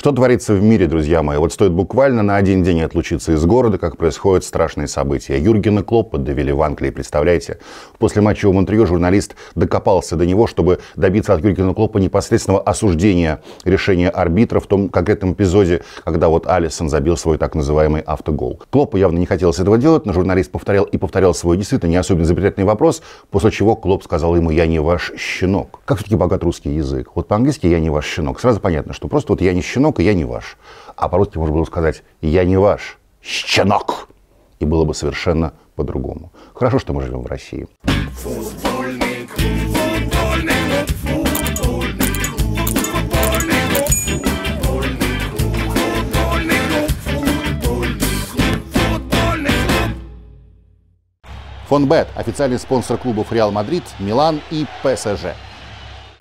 Что творится в мире, друзья мои? Вот стоит буквально на один день отлучиться из города, как происходят страшные события. Юргена Клоппа довели в Англии, представляете? После матча в интервью журналист докопался до него, чтобы добиться от Юргена Клоппа непосредственного осуждения решения арбитра в том конкретном эпизоде, когда вот Алисон забил свой так называемый автогол. Клоппу явно не хотелось этого делать, но журналист повторял и повторял свой действительно не особенно изобретательный вопрос, после чего Клоп сказал ему «я не ваш щенок». Как все-таки богат русский язык? Вот по-английски «я не ваш щенок». Сразу понятно, что просто вот «я не щенок», щенок, и я не ваш. А по-русски можно было сказать «я не ваш, щенок». И было бы совершенно по-другому. Хорошо, что мы живем в России. Футбольный клуб, Фонбет – официальный спонсор клубов «Реал Мадрид», «Милан» и «ПСЖ».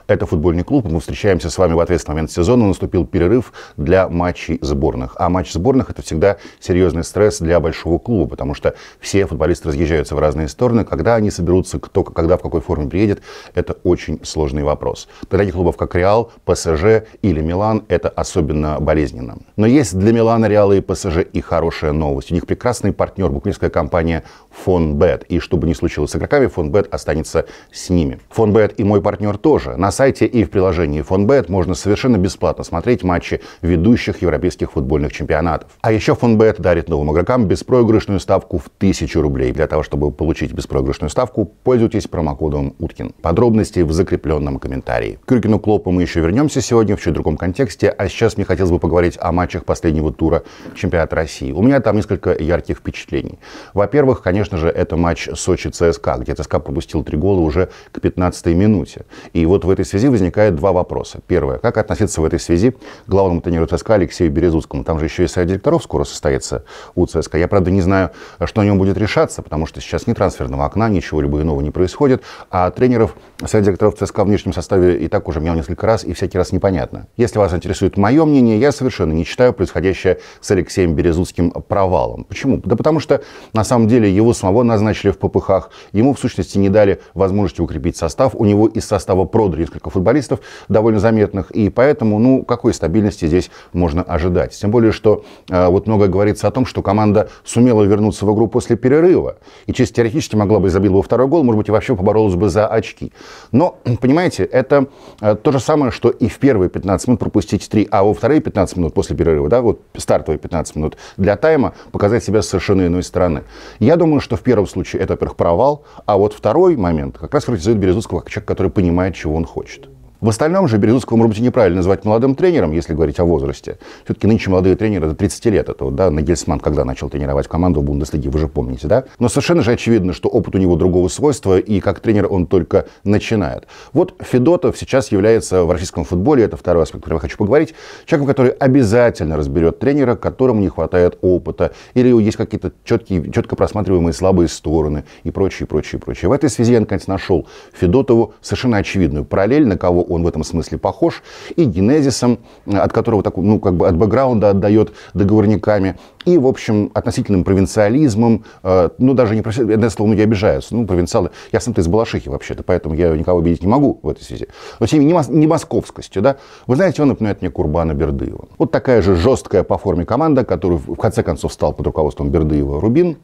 Это футбольный клуб. Мы встречаемся с вами в ответственный момент сезона. Наступил перерыв для матчей сборных. А матч сборных – это всегда серьезный стресс для большого клуба, потому что все футболисты разъезжаются в разные стороны. Когда они соберутся, кто, когда, в какой форме приедет, это очень сложный вопрос. Для таких клубов, как Реал, ПСЖ или Милан, это особенно болезненно. Но есть для Милана, Реала и ПСЖ и хорошая новость. У них прекрасный партнер, букмекерская компания Фонбет. И что бы ни случилось с игроками, Фонбет останется с ними. Фонбет и мой партнер тоже. Нас сайте и в приложении FonBet можно совершенно бесплатно смотреть матчи ведущих европейских футбольных чемпионатов. А еще FonBet дарит новым игрокам беспроигрышную ставку в 1000 рублей. Для того, чтобы получить беспроигрышную ставку, пользуйтесь промокодом «Уткин». Подробности в закрепленном комментарии. К Юркину Клопу мы еще вернемся сегодня в чуть другом контексте, а сейчас мне хотелось бы поговорить о матчах последнего тура чемпионата России. У меня там несколько ярких впечатлений. Во-первых, конечно же, это матч Сочи-ЦСКА, где ЦСКА пропустил три гола уже к 15 минуте. И вот в этой связи возникают два вопроса. Первое. Как относиться в этой связи к главному тренеру ЦСКА Алексею Березуцкому? Там же еще и совет директоров скоро состоится у ЦСКА. Я, правда, не знаю, что о нем будет решаться, потому что сейчас ни трансферного окна, ничего либо иного не происходит. А тренеров, совет директоров ЦСКА в внешнем составе и так уже менял несколько раз, и всякий раз непонятно. Если вас интересует мое мнение, я совершенно не считаю происходящее с Алексеем Березуцким провалом. Почему? Да потому что, на самом деле, его самого назначили в ППХ, ему, в сущности, не дали возможности укрепить состав, у него из состава продали несколько футболистов довольно заметных, и поэтому, ну, какой стабильности здесь можно ожидать? Тем более, что э, вот много говорится о том, что команда сумела вернуться в игру после перерыва, и чисто теоретически могла бы забить его второй гол, может быть, и вообще поборолась бы за очки. Но, понимаете, это э, то же самое, что и в первые 15 минут пропустить 3, а во вторые 15 минут после перерыва, да, вот стартовые 15 минут для тайма, показать себя с совершенно иной стороны. Я думаю, что в первом случае это, во-первых, провал, а вот второй момент как раз характеризует Березутского как человек, который понимает, чего он хочет хочет. В остальном же Березутского, может быть, и неправильно назвать молодым тренером, если говорить о возрасте. Все-таки нынче молодые тренеры до 30 лет. Это а вот, да, Нагельсман, когда начал тренировать команду в Бундеслиге, вы же помните, да? Но совершенно же очевидно, что опыт у него другого свойства, и как тренер он только начинает. Вот Федотов сейчас является в российском футболе, это второй аспект, о котором я хочу поговорить, человеком, который обязательно разберет тренера, которому не хватает опыта, или есть какие-то четкие, четко просматриваемые слабые стороны и прочее, прочее, прочее. В этой связи я, наконец, нашел Федотову совершенно очевидную параллель, на кого он в этом смысле похож, и генезисом, э, от которого так, ну, как бы от бэкграунда отдает договорниками, и, в общем, относительным провинциализмом, э, ну, даже не провинциализм, это слово многие ну, обижаются, ну, провинциалы, я сам-то из Балашихи вообще-то, поэтому я никого обидеть не могу в этой связи, но тем не, не московскостью, да, вы знаете, он напоминает мне Курбана Бердыева. Вот такая же жесткая по форме команда, которую в конце концов стал под руководством Бердыева Рубин,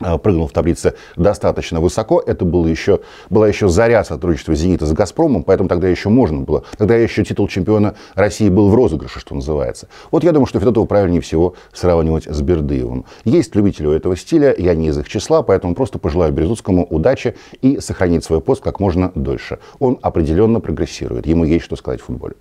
а, прыгнул в таблице достаточно высоко. Это было еще, была еще заря сотрудничества «Зенита» с «Газпромом», поэтому тогда еще можно было. Тогда еще титул чемпиона России был в розыгрыше, что называется. Вот я думаю, что Федотова правильнее всего сравнивать с Бердыевым. Есть любители у этого стиля, я не из их числа, поэтому просто пожелаю Березутскому удачи и сохранить свой пост как можно дольше. Он определенно прогрессирует, ему есть что сказать в футболе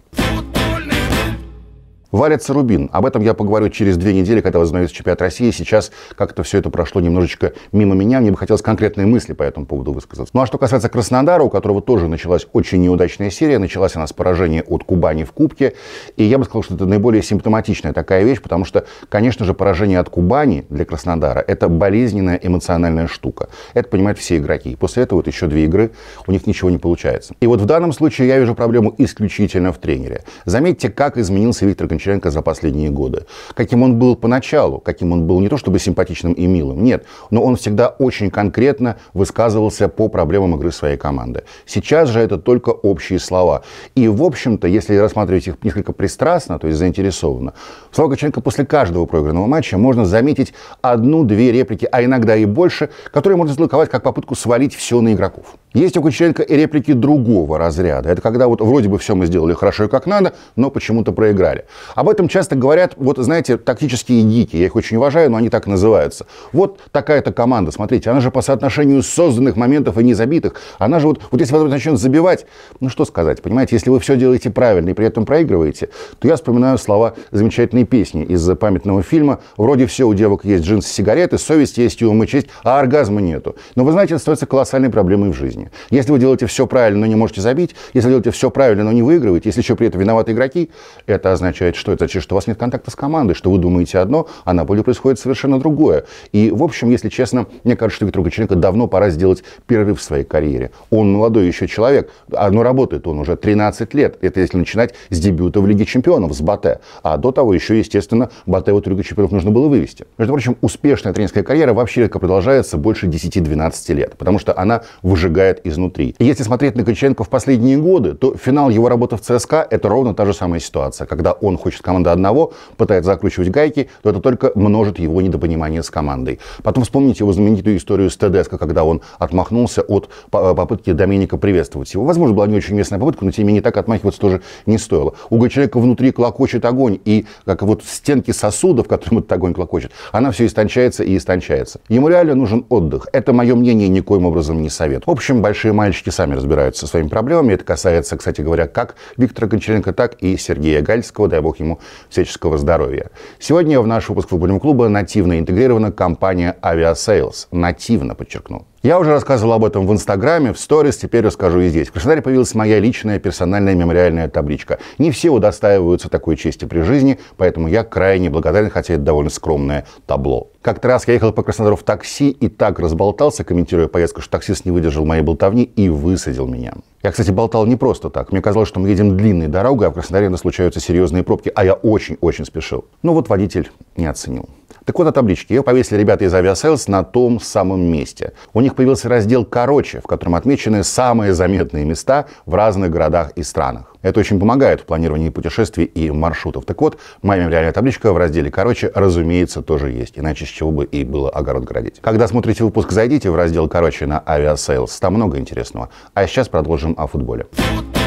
варится рубин. Об этом я поговорю через две недели, когда возобновится чемпионат России. Сейчас как-то все это прошло немножечко мимо меня. Мне бы хотелось конкретные мысли по этому поводу высказаться. Ну а что касается Краснодара, у которого тоже началась очень неудачная серия. Началась она с поражения от Кубани в Кубке. И я бы сказал, что это наиболее симптоматичная такая вещь, потому что, конечно же, поражение от Кубани для Краснодара – это болезненная эмоциональная штука. Это понимают все игроки. И после этого вот еще две игры, у них ничего не получается. И вот в данном случае я вижу проблему исключительно в тренере. Заметьте, как изменился Виктор Гончаров Лукашенко за последние годы. Каким он был поначалу, каким он был не то чтобы симпатичным и милым, нет, но он всегда очень конкретно высказывался по проблемам игры своей команды. Сейчас же это только общие слова. И, в общем-то, если рассматривать их несколько пристрастно, то есть заинтересованно, слова Лукашенко после каждого проигранного матча можно заметить одну-две реплики, а иногда и больше, которые можно залоковать как попытку свалить все на игроков. Есть у Кучеренко и реплики другого разряда. Это когда вот вроде бы все мы сделали хорошо и как надо, но почему-то проиграли. Об этом часто говорят, вот знаете, тактические гики. Я их очень уважаю, но они так называются. Вот такая-то команда, смотрите, она же по соотношению созданных моментов и незабитых. Она же вот, вот если вы начнете забивать, ну что сказать, понимаете, если вы все делаете правильно и при этом проигрываете, то я вспоминаю слова замечательной песни из памятного фильма «Вроде все у девок есть джинсы, сигареты, совесть есть и ум и честь, а оргазма нету». Но вы знаете, это становится колоссальной проблемой в жизни жизни. Если вы делаете все правильно, но не можете забить, если делаете все правильно, но не выигрываете, если еще при этом виноваты игроки, это означает, что это значит, что у вас нет контакта с командой, что вы думаете одно, а на поле происходит совершенно другое. И, в общем, если честно, мне кажется, что Виктору Кочененко давно пора сделать перерыв в своей карьере. Он молодой еще человек, но работает он уже 13 лет. Это если начинать с дебюта в Лиге чемпионов, с Батэ. А до того еще, естественно, Батэ вот Лига чемпионов нужно было вывести. Между прочим, успешная тренерская карьера вообще редко продолжается больше 10-12 лет, потому что она выжигает разрушает изнутри. И если смотреть на Коченко в последние годы, то финал его работы в ЦСКА – это ровно та же самая ситуация. Когда он хочет команды одного, пытается закручивать гайки, то это только множит его недопонимание с командой. Потом вспомните его знаменитую историю с ТДСК, когда он отмахнулся от попытки Доменика приветствовать его. Возможно, была не очень местная попытка, но тем не менее так отмахиваться тоже не стоило. У человека внутри клокочет огонь, и как вот стенки сосуда, в котором этот огонь клокочет, она все истончается и истончается. Ему реально нужен отдых. Это мое мнение, никоим образом не совет. В общем, большие мальчики сами разбираются со своими проблемами. Это касается, кстати говоря, как Виктора Гончаренко, так и Сергея Гальского. Дай бог ему всяческого здоровья. Сегодня в наш выпуск футбольного клуба нативно интегрирована компания «Авиасейлс». Нативно, подчеркну. Я уже рассказывал об этом в Инстаграме, в сторис, теперь расскажу и здесь. В Краснодаре появилась моя личная персональная мемориальная табличка. Не все удостаиваются такой чести при жизни, поэтому я крайне благодарен, хотя это довольно скромное табло. Как-то раз я ехал по Краснодару в такси и так разболтался, комментируя поездку, что таксист не выдержал моей болтовни и высадил меня. Я, кстати, болтал не просто так. Мне казалось, что мы едем длинной дорогой, а в Краснодаре случаются серьезные пробки, а я очень-очень спешил. Но ну вот водитель не оценил. Так вот о табличке. Ее повесили ребята из Aviasales на том самом месте. У них появился раздел «Короче», в котором отмечены самые заметные места в разных городах и странах. Это очень помогает в планировании путешествий и маршрутов. Так вот, моя мемориальная табличка в разделе «Короче», разумеется, тоже есть. Иначе с чего бы и было огород градить. Когда смотрите выпуск, зайдите в раздел «Короче» на авиасейлс. Там много интересного. А сейчас продолжим о футболе. Футбол.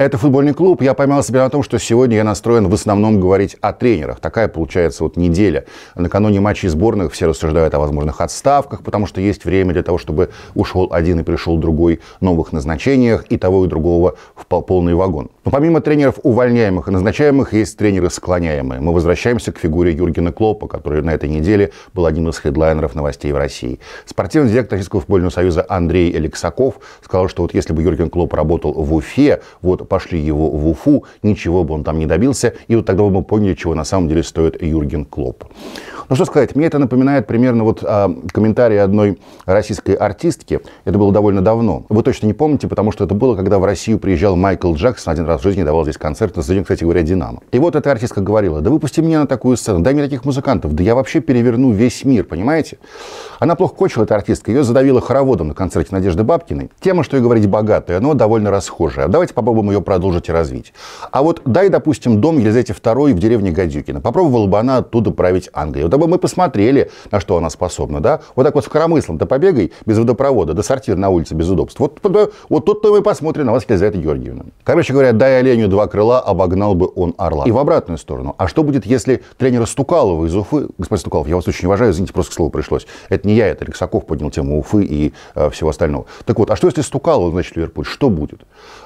Это футбольный клуб. Я поймал себя на том, что сегодня я настроен в основном говорить о тренерах. Такая получается вот неделя. Накануне матчей сборных все рассуждают о возможных отставках, потому что есть время для того, чтобы ушел один и пришел другой, новых назначениях и того и другого в полный вагон. Но помимо тренеров увольняемых и назначаемых, есть тренеры склоняемые. Мы возвращаемся к фигуре Юргена Клопа, который на этой неделе был одним из хедлайнеров новостей в России. Спортивный директор Российского футбольного союза Андрей Алексаков сказал, что вот если бы Юрген Клоп работал в Уфе, вот пошли его в Уфу, ничего бы он там не добился, и вот тогда бы мы поняли, чего на самом деле стоит Юрген Клоп. Ну что сказать, мне это напоминает примерно вот а, комментарий одной российской артистки. Это было довольно давно. Вы точно не помните, потому что это было, когда в Россию приезжал Майкл Джексон один раз в жизни давал здесь концерт на стадионе, кстати говоря, «Динамо». И вот эта артистка говорила, да выпусти меня на такую сцену, дай мне таких музыкантов, да я вообще переверну весь мир, понимаете? Она плохо кончила, эта артистка, ее задавила хороводом на концерте Надежды Бабкиной. Тема, что и говорить, богатая, но довольно расхожая. Давайте попробуем ее ее продолжить и развить. А вот дай, допустим, дом Елизавете II в деревне Гадюкина. Попробовала бы она оттуда править Англией. Вот а бы мы посмотрели, на что она способна. Да? Вот так вот с коромыслом-то побегай без водопровода, до сортир на улице без удобств. Вот, вот тут-то мы посмотрим на вас, Елизавета Георгиевна. Короче говоря, дай оленю два крыла, обогнал бы он орла. И в обратную сторону. А что будет, если тренера Стукалова из Уфы... Господин Стукалов, я вас очень уважаю, извините, просто к слову пришлось. Это не я, это Алексаков поднял тему Уфы и э, всего остального. Так вот, а что если Стукалов, значит, Ливерпуль? Что будет?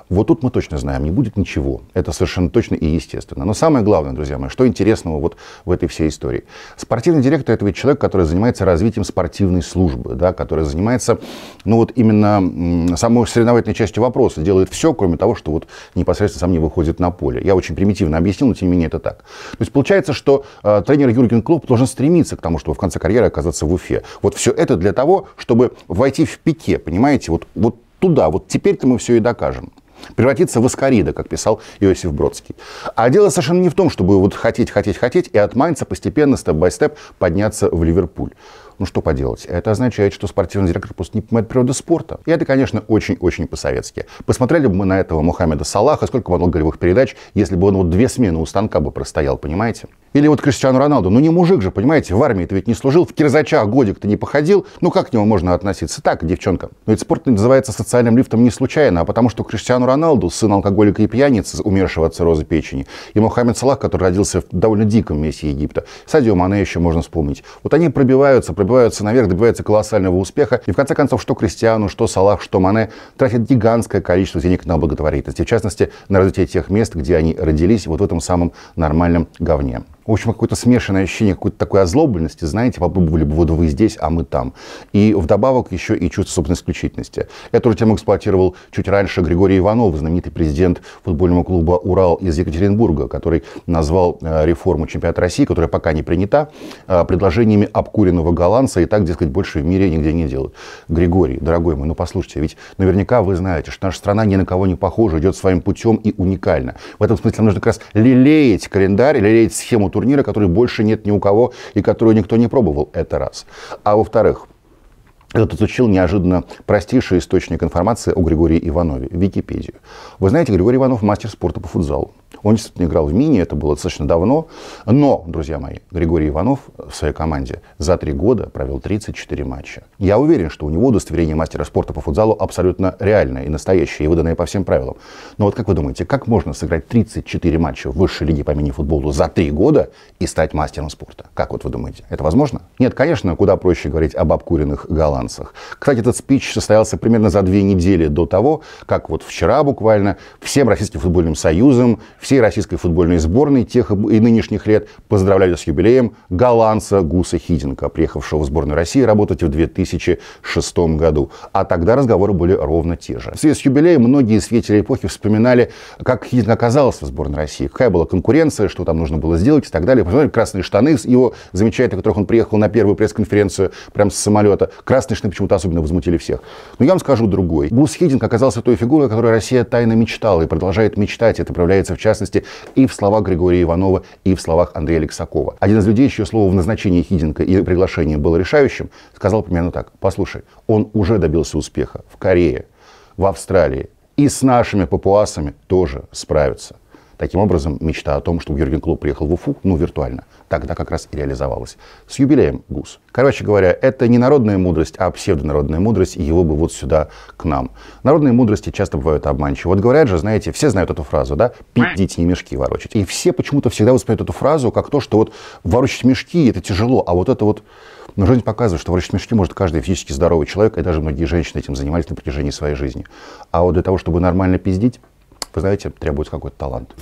Вот тут мы точно знаем, не будет ничего. Это совершенно точно и естественно. Но самое главное, друзья мои, что интересного вот в этой всей истории. Спортивный директор – это ведь человек, который занимается развитием спортивной службы, да, который занимается, ну вот именно самой соревновательной частью вопроса, делает все, кроме того, что вот непосредственно сам не выходит на поле. Я очень примитивно объяснил, но тем не менее это так. То есть получается, что э, тренер Юрген Клоп должен стремиться к тому, чтобы в конце карьеры оказаться в Уфе. Вот все это для того, чтобы войти в пике, понимаете, вот, вот туда, вот теперь-то мы все и докажем превратиться в Аскарида, как писал Иосиф Бродский. А дело совершенно не в том, чтобы вот хотеть, хотеть, хотеть и от Майнца постепенно, степ-бай-степ, подняться в Ливерпуль. Ну что поделать, это означает, что спортивный директор просто не понимает природы спорта. И это, конечно, очень-очень по-советски. Посмотрели бы мы на этого Мухаммеда Салаха, сколько бы он голевых передач, если бы он вот две смены у станка бы простоял, понимаете? Или вот Криштиану Роналду, ну не мужик же, понимаете, в армии-то ведь не служил, в кирзачах годик-то не походил, ну как к нему можно относиться? Так, девчонка. Но ведь спорт называется социальным лифтом не случайно, а потому что Криштиану Роналду, сын алкоголика и пьяницы, умершего от цирроза печени, и Мухаммед Салах, который родился в довольно диком месте Египта, Садио Мане еще можно вспомнить. Вот они пробиваются, пробиваются наверх, добиваются колоссального успеха. И в конце концов, что Кристиану, что Салах, что Мане тратят гигантское количество денег на благотворительность. И в частности, на развитие тех мест, где они родились, вот в этом самом нормальном говне. В общем, какое-то смешанное ощущение какой-то такой озлобленности, знаете, попробовали бы, вот вы здесь, а мы там. И вдобавок еще и чувство собственной исключительности. Эту же тему эксплуатировал чуть раньше Григорий Иванов, знаменитый президент футбольного клуба «Урал» из Екатеринбурга, который назвал э, реформу чемпионата России, которая пока не принята, э, предложениями обкуренного голландца, и так, дескать, больше в мире нигде не делают. Григорий, дорогой мой, ну послушайте, ведь наверняка вы знаете, что наша страна ни на кого не похожа, идет своим путем и уникально. В этом смысле нам нужно как раз лелеять календарь, лелеять схему турнира, который больше нет ни у кого и который никто не пробовал. Это раз. А во-вторых, этот изучил неожиданно простейший источник информации о Григории Иванове – Википедию. Вы знаете, Григорий Иванов – мастер спорта по футзалу. Он действительно играл в мини, это было достаточно давно. Но, друзья мои, Григорий Иванов в своей команде за три года провел 34 матча. Я уверен, что у него удостоверение мастера спорта по футзалу абсолютно реальное и настоящее, и выданное по всем правилам. Но вот как вы думаете, как можно сыграть 34 матча в высшей лиге по мини-футболу за три года и стать мастером спорта? Как вот вы думаете, это возможно? Нет, конечно, куда проще говорить об обкуренных голландцах. Кстати, этот спич состоялся примерно за две недели до того, как вот вчера буквально всем Российским футбольным союзом, всей российской футбольной сборной тех и нынешних лет поздравляли с юбилеем голландца Гуса Хидинга, приехавшего в сборную России работать в 2006 году. А тогда разговоры были ровно те же. В связи с юбилеем многие свидетели эпохи вспоминали, как Хидинг оказался в сборной России, какая была конкуренция, что там нужно было сделать и так далее. Посмотрели красные штаны его замечательных, которых он приехал на первую пресс-конференцию прямо с самолета. Красные штаны почему-то особенно возмутили всех. Но я вам скажу другой. Гус Хидинг оказался той фигурой, о которой Россия тайно мечтала и продолжает мечтать. Это проявляется в частности частности, и в словах Григория Иванова, и в словах Андрея Лексакова. Один из людей, чье слово в назначении Хиденко и приглашении было решающим, сказал примерно так. Послушай, он уже добился успеха в Корее, в Австралии, и с нашими папуасами тоже справится. Таким образом, мечта о том, чтобы Юрген Клуб приехал в Уфу, ну, виртуально, тогда как раз и реализовалась. С юбилеем, ГУС. Короче говоря, это не народная мудрость, а псевдонародная мудрость, и его бы вот сюда, к нам. Народные мудрости часто бывают обманчивы. Вот говорят же, знаете, все знают эту фразу, да? Пиздить, не мешки ворочать. И все почему-то всегда воспринимают эту фразу как то, что вот ворочать мешки – это тяжело, а вот это вот но ну, жизнь показывает, что ворочать мешки может каждый физически здоровый человек, и даже многие женщины этим занимались на протяжении своей жизни. А вот для того, чтобы нормально пиздить, вы знаете, требуется какой-то талант.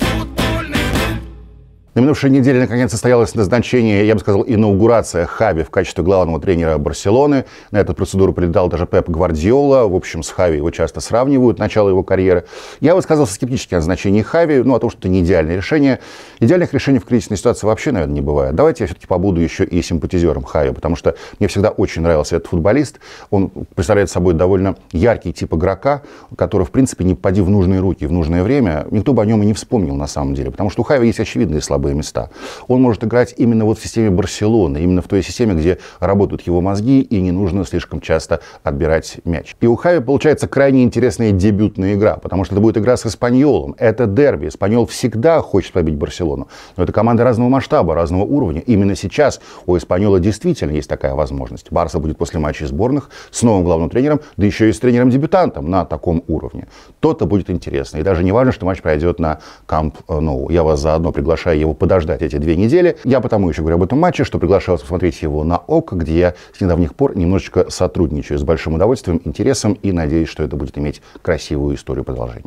На минувшей неделе наконец состоялось назначение, я бы сказал, инаугурация Хави в качестве главного тренера Барселоны. На эту процедуру прилетал даже Пеп Гвардиола. В общем, с Хави его часто сравнивают, начало его карьеры. Я высказался скептически о назначении Хави, ну, о том, что это не идеальное решение. Идеальных решений в кризисной ситуации вообще, наверное, не бывает. Давайте я все-таки побуду еще и симпатизером Хави, потому что мне всегда очень нравился этот футболист. Он представляет собой довольно яркий тип игрока, который, в принципе, не поди в нужные руки в нужное время, никто бы о нем и не вспомнил на самом деле, потому что у Хави есть очевидные слабости слабые места. Он может играть именно вот в системе Барселоны, именно в той системе, где работают его мозги и не нужно слишком часто отбирать мяч. И у Хави получается крайне интересная дебютная игра, потому что это будет игра с Испаньолом. Это дерби. Испаньол всегда хочет побить Барселону. Но это команда разного масштаба, разного уровня. Именно сейчас у Испаньола действительно есть такая возможность. Барса будет после матча сборных с новым главным тренером, да еще и с тренером-дебютантом на таком уровне. То-то будет интересно. И даже не важно, что матч пройдет на Камп Ноу. Я вас заодно приглашаю его советовал подождать эти две недели. Я потому еще говорю об этом матче, что приглашаю вас посмотреть его на ОК, где я с недавних пор немножечко сотрудничаю с большим удовольствием, интересом и надеюсь, что это будет иметь красивую историю продолжения.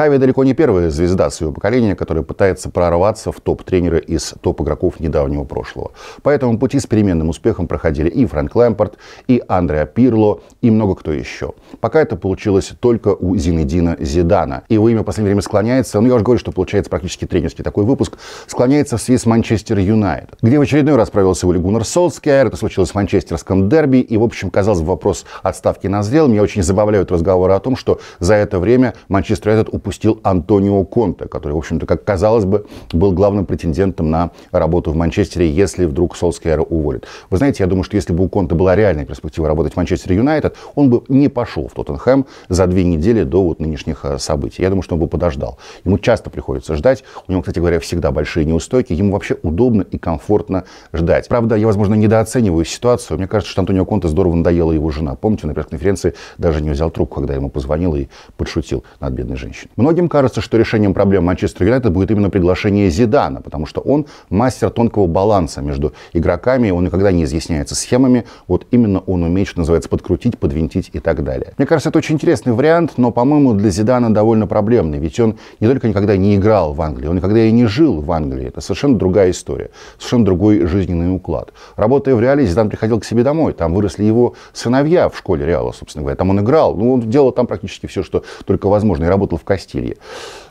Хави далеко не первая звезда своего поколения, которая пытается прорваться в топ Тренеры из топ-игроков недавнего прошлого. По этому пути с переменным успехом проходили и Фрэнк Лэмпорт, и Андреа Пирло, и много кто еще. Пока это получилось только у Зинедина Зидана. И его имя в последнее время склоняется, ну я уже говорю, что получается практически тренерский такой выпуск, склоняется в связи с Манчестер Юнайтед, где в очередной раз провелся Ули Гуннер Солскияр, это случилось в манчестерском дерби, и в общем, казалось бы, вопрос отставки назрел. Меня очень забавляют разговоры о том, что за это время Манчестер Юнайтед упустил отпустил Антонио Конте, который, в общем-то, как казалось бы, был главным претендентом на работу в Манчестере, если вдруг Солскияра уволит. Вы знаете, я думаю, что если бы у Конте была реальная перспектива работать в Манчестере Юнайтед, он бы не пошел в Тоттенхэм за две недели до вот нынешних э, событий. Я думаю, что он бы подождал. Ему часто приходится ждать. У него, кстати говоря, всегда большие неустойки. Ему вообще удобно и комфортно ждать. Правда, я, возможно, недооцениваю ситуацию. Мне кажется, что Антонио Конте здорово надоела его жена. Помните, на пресс-конференции даже не взял трубку, когда ему позвонил и подшутил над бедной женщиной. Многим кажется, что решением проблем Манчестер Юнайтед будет именно приглашение Зидана, потому что он мастер тонкого баланса между игроками, он никогда не изъясняется схемами, вот именно он умеет, что называется, подкрутить, подвинтить и так далее. Мне кажется, это очень интересный вариант, но, по-моему, для Зидана довольно проблемный, ведь он не только никогда не играл в Англии, он никогда и не жил в Англии. Это совершенно другая история, совершенно другой жизненный уклад. Работая в Реале, Зидан приходил к себе домой, там выросли его сыновья в школе Реала, собственно говоря, там он играл, ну, он делал там практически все, что только возможно, и работал в кассе Бастилии.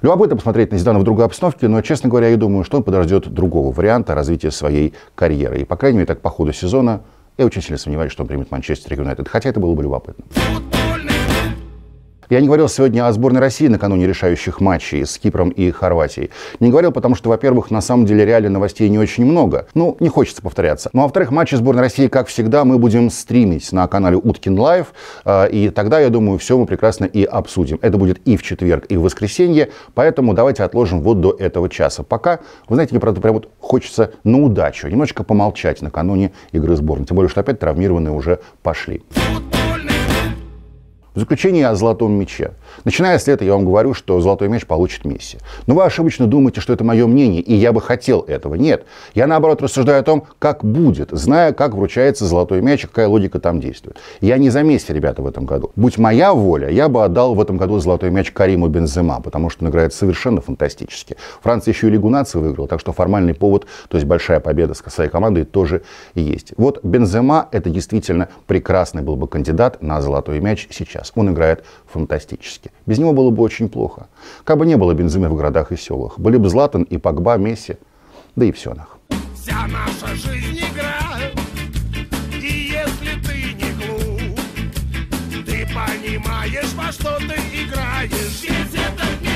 Любопытно посмотреть на Зидана в другой обстановке, но, честно говоря, я думаю, что он подождет другого варианта развития своей карьеры. И, по крайней мере, так по ходу сезона я очень сильно сомневаюсь, что он примет Манчестер Юнайтед, хотя это было бы любопытно. Я не говорил сегодня о сборной России накануне решающих матчей с Кипром и Хорватией. Не говорил, потому что, во-первых, на самом деле реально новостей не очень много. Ну, не хочется повторяться. Ну, а во-вторых, матчи сборной России, как всегда, мы будем стримить на канале Уткин Лайв. А, и тогда, я думаю, все мы прекрасно и обсудим. Это будет и в четверг, и в воскресенье. Поэтому давайте отложим вот до этого часа. Пока, вы знаете, мне, правда, прям вот хочется на удачу немножечко помолчать накануне игры сборной. Тем более, что опять травмированные уже пошли. Заключение о золотом мече. Начиная с лета я вам говорю, что золотой меч получит Месси. Но вы ошибочно думаете, что это мое мнение, и я бы хотел этого. Нет. Я, наоборот, рассуждаю о том, как будет, зная, как вручается золотой мяч, какая логика там действует. Я не за Месси, ребята, в этом году. Будь моя воля, я бы отдал в этом году золотой мяч Кариму Бензема, потому что он играет совершенно фантастически. Франция еще и Лигу нации выиграла, так что формальный повод, то есть большая победа с своей командой тоже есть. Вот Бензема это действительно прекрасный был бы кандидат на золотой мяч сейчас. Макс, он играет фантастически. Без него было бы очень плохо. Как бы не было Бензимы в городах и селах. Были бы Златан и Погба, Месси, да и все нах. Вся наша жизнь игра, и если ты не глуп, ты понимаешь, во что ты играешь, если это не